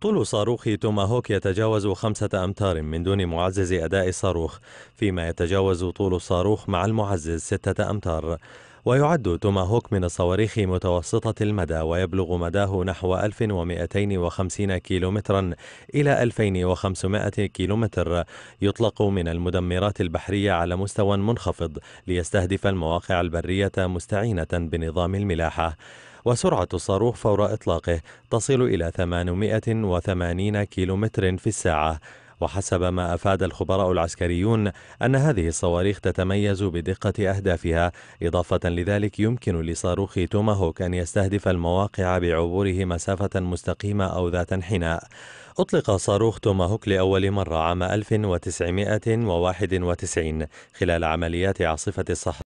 طول صاروخ توماهوك يتجاوز خمسة أمتار من دون معزز أداء الصاروخ فيما يتجاوز طول الصاروخ مع المعزز ستة أمتار ويعد توماهوك من الصواريخ متوسطة المدى ويبلغ مداه نحو 1250 كيلومترا إلى 2500 كيلومتر يطلق من المدمرات البحرية على مستوى منخفض ليستهدف المواقع البرية مستعينة بنظام الملاحة وسرعة الصاروخ فور إطلاقه تصل إلى 880 كيلومتر في الساعة وحسب ما أفاد الخبراء العسكريون أن هذه الصواريخ تتميز بدقة أهدافها إضافة لذلك يمكن لصاروخ توماهوك أن يستهدف المواقع بعبوره مسافة مستقيمة أو ذات انحناء أطلق صاروخ توماهوك لأول مرة عام 1991 خلال عمليات عاصفة الصحراء